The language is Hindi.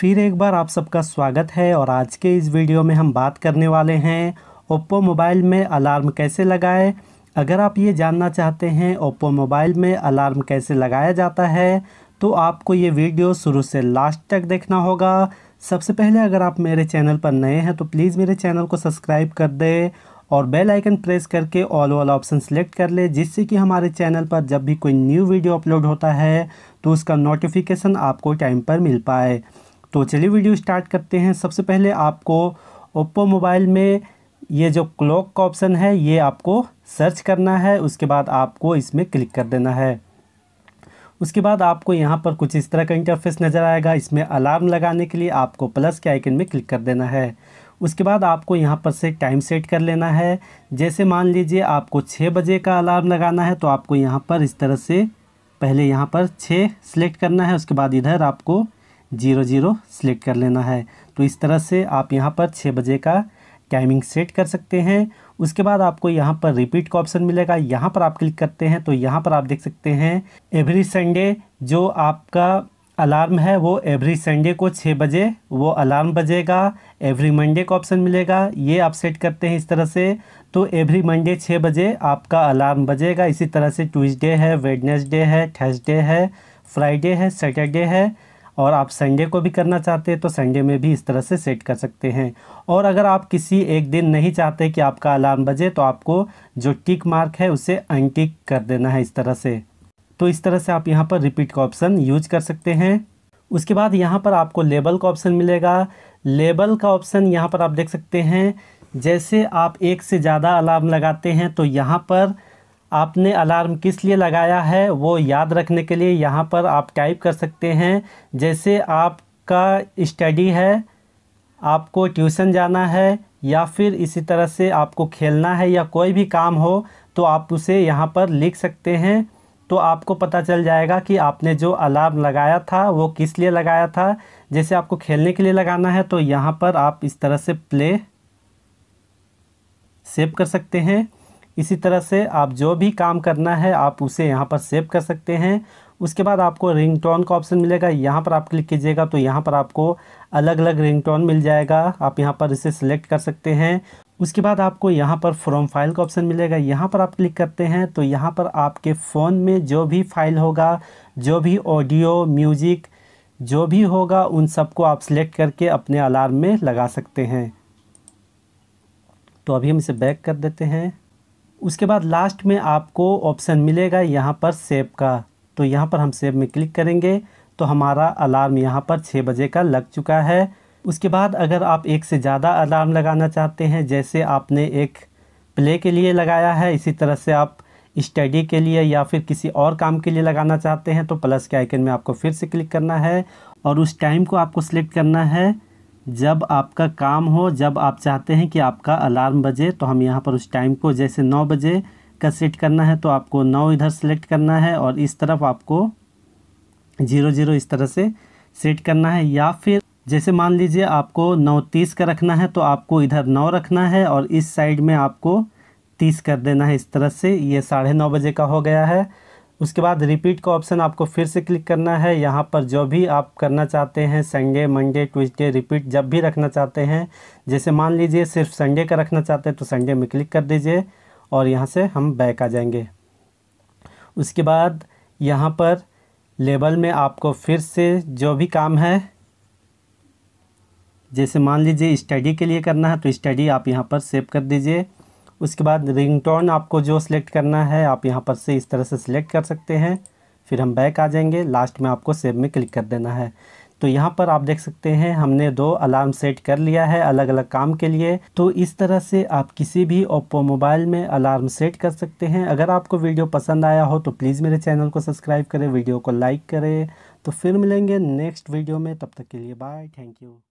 फिर एक बार आप सबका स्वागत है और आज के इस वीडियो में हम बात करने वाले हैं ओप्पो मोबाइल में अलार्म कैसे लगाएं अगर आप ये जानना चाहते हैं ओप्पो मोबाइल में अलार्म कैसे लगाया जाता है तो आपको ये वीडियो शुरू से लास्ट तक देखना होगा सबसे पहले अगर आप मेरे चैनल पर नए हैं तो प्लीज़ मेरे चैनल को सब्सक्राइब कर दें और बेल आइकन प्रेस करके ऑल ऑल ऑप्शन सेलेक्ट कर ले जिससे कि हमारे चैनल पर जब भी कोई न्यू वीडियो अपलोड होता है तो उसका नोटिफिकेशन आपको टाइम पर मिल पाए तो चलिए वीडियो स्टार्ट करते हैं सबसे पहले आपको ओप्पो मोबाइल में ये जो क्लॉक का ऑप्शन है ये आपको सर्च करना है उसके बाद आपको इसमें क्लिक कर देना है उसके बाद आपको यहाँ पर कुछ इस तरह का इंटरफेस नज़र आएगा इसमें अलार्म लगाने के लिए आपको प्लस के आइकन में क्लिक कर देना है उसके बाद आपको यहाँ पर से टाइम सेट कर लेना है जैसे मान लीजिए आपको छः बजे का अलार्म लगाना है तो आपको यहाँ पर इस तरह से पहले यहाँ पर छः सेलेक्ट करना है उसके बाद इधर आपको जीरो जीरो सेलेक्ट कर लेना है तो इस तरह से आप यहाँ पर छः बजे का टाइमिंग सेट कर सकते हैं उसके बाद आपको यहाँ पर रिपीट का ऑप्शन मिलेगा यहाँ पर आप क्लिक करते हैं तो यहाँ पर आप देख सकते हैं एवरी संडे जो आपका अलार्म है वो एवरी संडे को छः बजे वो अलार्म बजेगा एवरी मंडे का ऑप्शन मिलेगा ये आप सेट करते हैं इस तरह से तो एवरी मंडे छः बजे आपका अलार्म बजेगा इसी तरह से ट्यूजडे है वेडनेसडे है थर्सडे है फ्राइडे है सैटरडे है और आप संडे को भी करना चाहते हैं तो संडे में भी इस तरह से सेट कर सकते हैं और अगर आप किसी एक दिन नहीं चाहते कि आपका अलार्म बजे तो आपको जो टिक मार्क है उसे अनटिक कर देना है इस तरह से तो इस तरह से आप यहाँ पर रिपीट का ऑप्शन यूज कर सकते हैं उसके बाद यहाँ पर आपको लेबल का ऑप्शन मिलेगा लेबल का ऑप्शन यहाँ पर आप देख सकते हैं जैसे आप एक से ज़्यादा अलार्म लगाते हैं तो यहाँ पर आपने अलार्म किस लिए लगाया है वो याद रखने के लिए यहाँ पर आप टाइप कर सकते हैं जैसे आपका स्टडी है आपको ट्यूशन जाना है या फिर इसी तरह से आपको खेलना है या कोई भी काम हो तो आप उसे यहाँ पर लिख सकते हैं तो आपको पता चल जाएगा कि आपने जो अलार्म लगाया था वो किस लिए लगाया था जैसे आपको खेलने के लिए लगाना है तो यहाँ पर आप इस तरह से प्ले सेव कर सकते हैं इसी तरह से आप जो भी काम करना है आप उसे यहाँ पर सेव कर सकते हैं उसके बाद आपको रिंगटोन का ऑप्शन मिलेगा यहाँ पर आप क्लिक कीजिएगा तो यहाँ पर आपको अलग अलग रिंगटोन मिल जाएगा आप यहाँ पर इसे सिलेक्ट कर सकते हैं उसके बाद आपको यहाँ पर फ्रॉम फाइल का ऑप्शन मिलेगा यहाँ पर आप क्लिक करते हैं तो यहाँ पर आपके फ़ोन में जो भी फाइल होगा जो भी ऑडियो म्यूजिक जो भी होगा उन सबको आप सिलेक्ट करके अपने अलार्म में लगा सकते हैं तो अभी हम इसे बैक कर देते हैं उसके बाद लास्ट में आपको ऑप्शन मिलेगा यहाँ पर सेव का तो यहाँ पर हम सेव में क्लिक करेंगे तो हमारा अलार्म यहाँ पर छः बजे का लग चुका है उसके बाद अगर आप एक से ज़्यादा अलार्म लगाना चाहते हैं जैसे आपने एक प्ले के लिए लगाया है इसी तरह से आप स्टडी के लिए या फिर किसी और काम के लिए लगाना चाहते हैं तो प्लस के आइकन में आपको फिर से क्लिक करना है और उस टाइम को आपको सिलेक्ट करना है जब आपका काम हो जब आप चाहते हैं कि आपका अलार्म बजे तो हम यहाँ पर उस टाइम को जैसे नौ बजे का सेट करना है तो आपको नौ इधर सेलेक्ट करना है और इस तरफ आपको जीरो जीरो इस तरह से सेट करना है या फिर जैसे मान लीजिए आपको नौ तीस का रखना है तो आपको इधर नौ रखना है और इस साइड में आपको तीस कर देना है इस तरह से ये साढ़े नौ बजे का हो गया है उसके बाद रिपीट का ऑप्शन आपको फिर से क्लिक करना है यहाँ पर जो भी आप करना चाहते हैं संडे मंडे ट्यूजडे रिपीट जब भी रखना चाहते हैं जैसे मान लीजिए सिर्फ संडे का रखना चाहते हैं तो संडे में क्लिक कर दीजिए और यहाँ से हम बैक आ जाएंगे उसके बाद यहाँ पर लेबल में आपको फिर से जो भी काम है जैसे मान लीजिए स्टडी के लिए करना है तो स्टडी आप यहाँ पर सेव कर दीजिए उसके बाद रिंगटोन आपको जो सिलेक्ट करना है आप यहाँ पर से इस तरह से सिलेक्ट कर सकते हैं फिर हम बैक आ जाएंगे लास्ट में आपको सेव में क्लिक कर देना है तो यहाँ पर आप देख सकते हैं हमने दो अलार्म सेट कर लिया है अलग अलग काम के लिए तो इस तरह से आप किसी भी ओप्पो मोबाइल में अलार्म सेट कर सकते हैं अगर आपको वीडियो पसंद आया हो तो प्लीज़ मेरे चैनल को सब्सक्राइब करें वीडियो को लाइक करें तो फिर मिलेंगे नेक्स्ट वीडियो में तब तक के लिए बाय थैंक यू